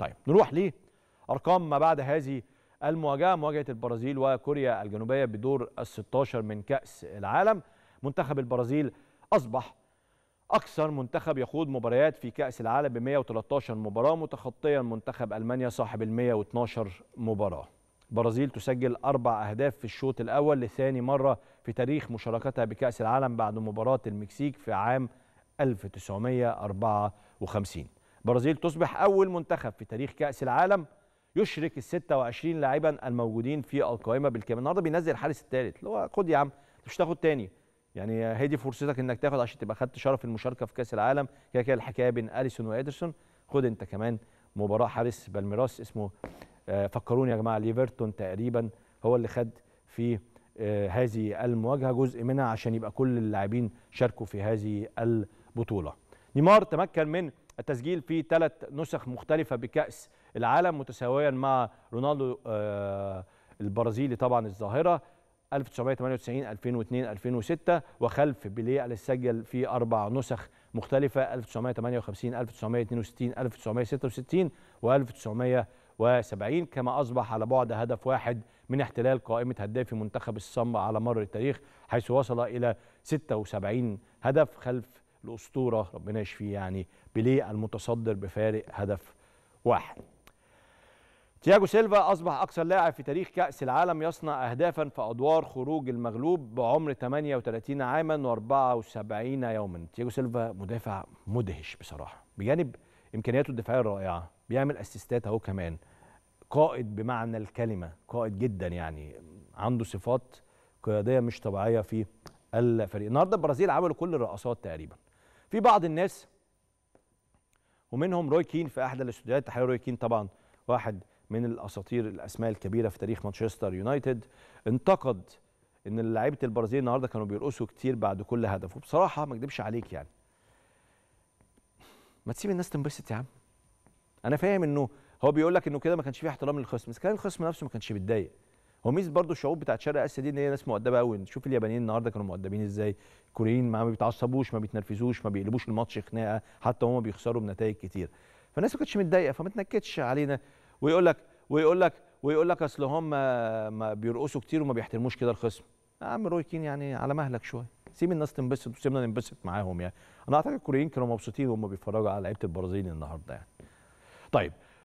طيب نروح لأرقام ما بعد هذه المواجهة مواجهة البرازيل وكوريا الجنوبية بدور ال 16 من كأس العالم منتخب البرازيل أصبح أكثر منتخب يخوض مباريات في كأس العالم ب 113 مباراة متخطيا منتخب ألمانيا صاحب ال 112 مباراة. البرازيل تسجل أربع أهداف في الشوط الأول لثاني مرة في تاريخ مشاركتها بكأس العالم بعد مباراة المكسيك في عام 1954. البرازيل تصبح أول منتخب في تاريخ كأس العالم يشرك ال 26 لاعبا الموجودين في القائمة بالكامل النهارده بينزل الحارس الثالث اللي هو خد يا عم مش تاخد تاني يعني هي دي فرصتك انك تاخد عشان تبقى خدت شرف المشاركه في كاس العالم كده كده الحكايه بين اليسون وادرسون خد انت كمان مباراه حارس بالميراس اسمه آه، فكروني يا جماعه ليفرتون تقريبا هو اللي خد في آه، هذه المواجهه جزء منها عشان يبقى كل اللاعبين شاركوا في هذه البطوله نيمار تمكن من التسجيل في ثلاث نسخ مختلفة بكأس العالم متساويا مع رونالدو آه، البرازيلي طبعا الظاهرة 1998 2002 2006 وخلف بيليه اللي سجل في أربع نسخ مختلفة 1958 1962 1966 و 1970 كما أصبح على بعد هدف واحد من احتلال قائمة هدافي منتخب الصمبا على مر التاريخ حيث وصل إلى 76 هدف خلف الاسطوره ربنا يشفيه يعني بيليه المتصدر بفارق هدف واحد تياجو سيلفا أصبح أكثر لاعب في تاريخ كأس العالم يصنع أهدافا في أدوار خروج المغلوب بعمر 38 عاما و74 يوما تياجو سيلفا مدافع مدهش بصراحة بجانب إمكانياته الدفاعية الرائعة بيعمل أسيستات أهو كمان قائد بمعنى الكلمة قائد جدا يعني عنده صفات قيادية مش طبيعية في الفريق النهارده البرازيل عملوا كل الرقصات تقريبا في بعض الناس ومنهم روي كين في احد الاستوديوهات تحيه روي كين طبعا واحد من الاساطير الاسماء الكبيره في تاريخ مانشستر يونايتد انتقد ان لعيبه البرازيل النهارده كانوا بيرقصوا كتير بعد كل هدف وبصراحه ما اكدبش عليك يعني ما تسيب الناس تنبسط يا عم انا فاهم انه هو بيقول لك انه كده ما كانش فيه احترام للخصم بس كان الخصم نفسه ما كانش بيتضايق هو ميزه برضو الشعوب بتاعت شرق اسيا دي ان هي ناس مؤدبه قوي شوف اليابانيين النهارده كانوا مؤدبين ازاي الكوريين ما بيتعصبوش ما بيتنرفزوش ما بيقلبوش الماتش خناقه حتى هما بيخسروا بنتائج كتير فالناس ما كانتش متضايقه فما تنكدش علينا ويقول لك ويقول لك ويقول لك اصل هم ما بيرقصوا كتير وما بيحترموش كده الخصم يا عم رويكين يعني على مهلك شويه سيب الناس تنبسط وسيبنا ننبسط معاهم يعني انا اعتقد الكوريين كانوا مبسوطين وهم بيتفرجوا على لعيبه البرازيل النهارده يعني طيب